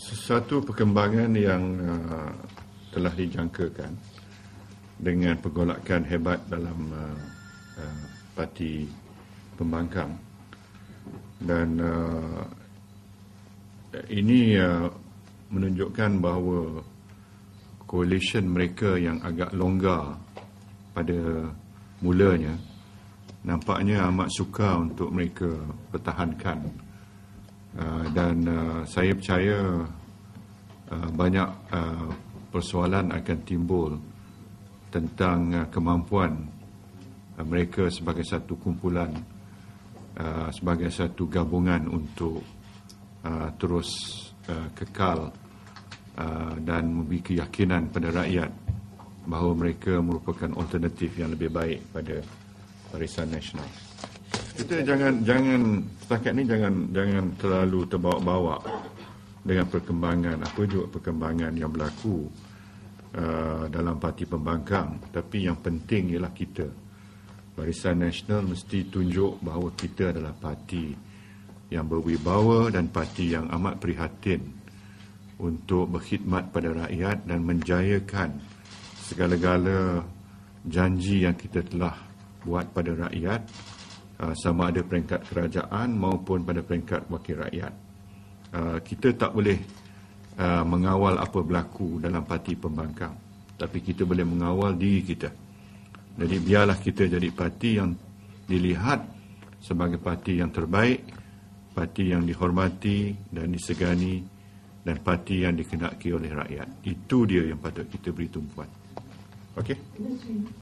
sesuatu perkembangan yang uh, telah dijangkakan dengan pergolakan hebat dalam uh, uh, parti pembangkang dan uh, ini uh, menunjukkan bahawa coalition mereka yang agak longgar pada mulanya nampaknya amat suka untuk mereka pertahankan Ah, dan uh, saya percaya uh, banyak uh, persoalan akan timbul tentang uh, kemampuan uh, mereka sebagai satu kumpulan uh, sebagai satu gabungan untuk uh, terus uh, kekal uh, dan memberi keyakinan pada rakyat bahawa mereka merupakan alternatif yang lebih baik pada barisan nasional kita jangan jangan setakat ni jangan jangan terlalu terbawa-bawa dengan perkembangan apa juga perkembangan yang berlaku uh, dalam parti pembangkang tapi yang penting ialah kita Barisan Nasional mesti tunjuk bahawa kita adalah parti yang berwibawa dan parti yang amat prihatin untuk berkhidmat pada rakyat dan menjayakan segala-gala janji yang kita telah buat pada rakyat Ah, sama ada peringkat kerajaan maupun pada peringkat wakil rakyat. Ah, kita tak boleh ah, mengawal apa berlaku dalam parti pembangkang. Tapi kita boleh mengawal diri kita. Jadi biarlah kita jadi parti yang dilihat sebagai parti yang terbaik, parti yang dihormati dan disegani dan parti yang dikenaki oleh rakyat. Itu dia yang patut kita beri tumpuan. Okay?